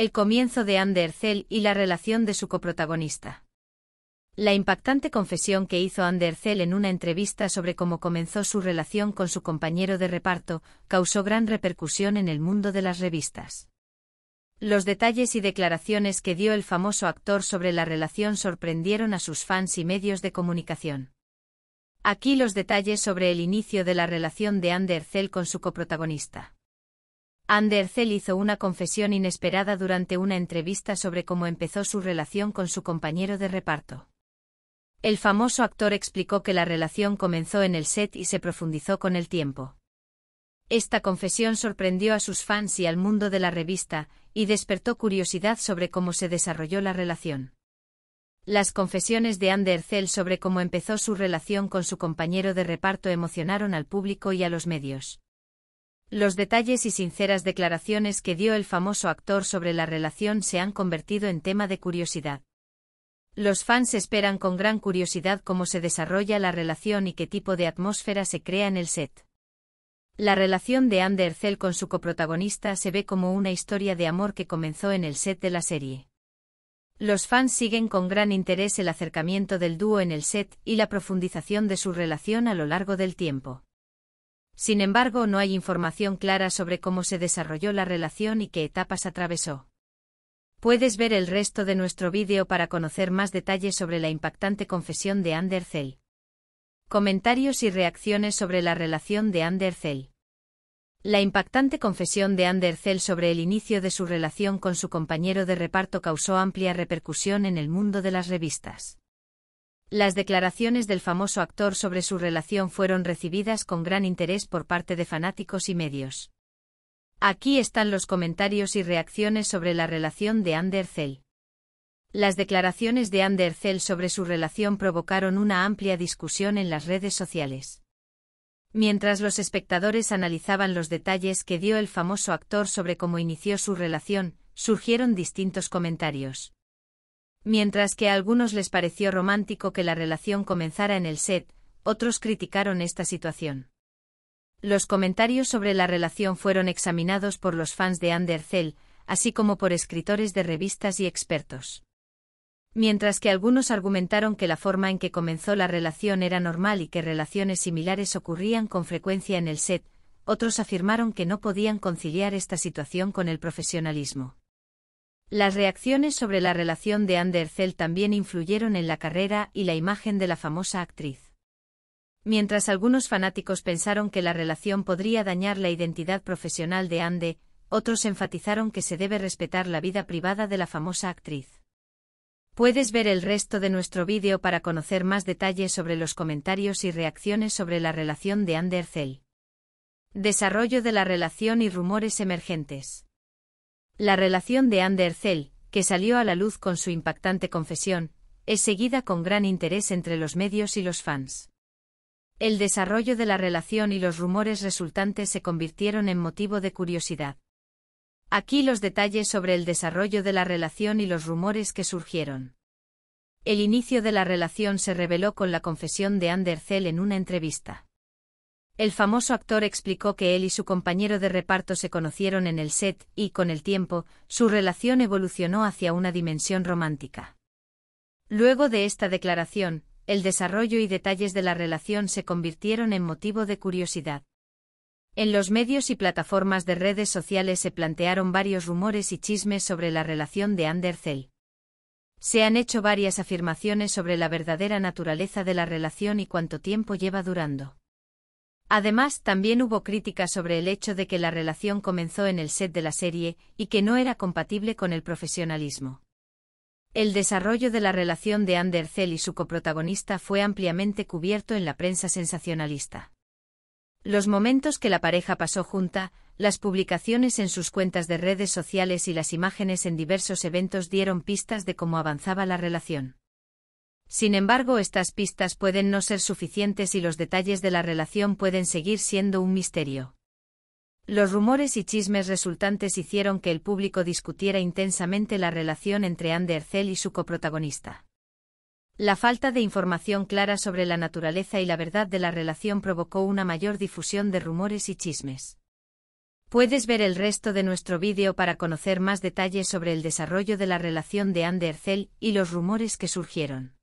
el comienzo de Anderzel y la relación de su coprotagonista. La impactante confesión que hizo Andercel en una entrevista sobre cómo comenzó su relación con su compañero de reparto causó gran repercusión en el mundo de las revistas. Los detalles y declaraciones que dio el famoso actor sobre la relación sorprendieron a sus fans y medios de comunicación. Aquí los detalles sobre el inicio de la relación de Anderzel con su coprotagonista. Andercel hizo una confesión inesperada durante una entrevista sobre cómo empezó su relación con su compañero de reparto. El famoso actor explicó que la relación comenzó en el set y se profundizó con el tiempo. Esta confesión sorprendió a sus fans y al mundo de la revista, y despertó curiosidad sobre cómo se desarrolló la relación. Las confesiones de Andercel sobre cómo empezó su relación con su compañero de reparto emocionaron al público y a los medios. Los detalles y sinceras declaraciones que dio el famoso actor sobre la relación se han convertido en tema de curiosidad. Los fans esperan con gran curiosidad cómo se desarrolla la relación y qué tipo de atmósfera se crea en el set. La relación de Anne Ercel con su coprotagonista se ve como una historia de amor que comenzó en el set de la serie. Los fans siguen con gran interés el acercamiento del dúo en el set y la profundización de su relación a lo largo del tiempo. Sin embargo, no hay información clara sobre cómo se desarrolló la relación y qué etapas atravesó. Puedes ver el resto de nuestro vídeo para conocer más detalles sobre la impactante confesión de Anderzel. Comentarios y reacciones sobre la relación de Anderzel La impactante confesión de Anderzel sobre el inicio de su relación con su compañero de reparto causó amplia repercusión en el mundo de las revistas. Las declaraciones del famoso actor sobre su relación fueron recibidas con gran interés por parte de fanáticos y medios. Aquí están los comentarios y reacciones sobre la relación de Zell. Las declaraciones de Zell sobre su relación provocaron una amplia discusión en las redes sociales. Mientras los espectadores analizaban los detalles que dio el famoso actor sobre cómo inició su relación, surgieron distintos comentarios. Mientras que a algunos les pareció romántico que la relación comenzara en el set, otros criticaron esta situación. Los comentarios sobre la relación fueron examinados por los fans de Zell, así como por escritores de revistas y expertos. Mientras que algunos argumentaron que la forma en que comenzó la relación era normal y que relaciones similares ocurrían con frecuencia en el set, otros afirmaron que no podían conciliar esta situación con el profesionalismo. Las reacciones sobre la relación de Andercel también influyeron en la carrera y la imagen de la famosa actriz. Mientras algunos fanáticos pensaron que la relación podría dañar la identidad profesional de Ande, otros enfatizaron que se debe respetar la vida privada de la famosa actriz. Puedes ver el resto de nuestro vídeo para conocer más detalles sobre los comentarios y reacciones sobre la relación de Anderzel. Desarrollo de la relación y rumores emergentes. La relación de Andercel, que salió a la luz con su impactante confesión, es seguida con gran interés entre los medios y los fans. El desarrollo de la relación y los rumores resultantes se convirtieron en motivo de curiosidad. Aquí los detalles sobre el desarrollo de la relación y los rumores que surgieron. El inicio de la relación se reveló con la confesión de Andercel en una entrevista. El famoso actor explicó que él y su compañero de reparto se conocieron en el set, y, con el tiempo, su relación evolucionó hacia una dimensión romántica. Luego de esta declaración, el desarrollo y detalles de la relación se convirtieron en motivo de curiosidad. En los medios y plataformas de redes sociales se plantearon varios rumores y chismes sobre la relación de Andercell. Se han hecho varias afirmaciones sobre la verdadera naturaleza de la relación y cuánto tiempo lleva durando. Además, también hubo críticas sobre el hecho de que la relación comenzó en el set de la serie, y que no era compatible con el profesionalismo. El desarrollo de la relación de Andercell y su coprotagonista fue ampliamente cubierto en la prensa sensacionalista. Los momentos que la pareja pasó junta, las publicaciones en sus cuentas de redes sociales y las imágenes en diversos eventos dieron pistas de cómo avanzaba la relación. Sin embargo, estas pistas pueden no ser suficientes y los detalles de la relación pueden seguir siendo un misterio. Los rumores y chismes resultantes hicieron que el público discutiera intensamente la relación entre Anne y su coprotagonista. La falta de información clara sobre la naturaleza y la verdad de la relación provocó una mayor difusión de rumores y chismes. Puedes ver el resto de nuestro vídeo para conocer más detalles sobre el desarrollo de la relación de Anne Ercel y los rumores que surgieron.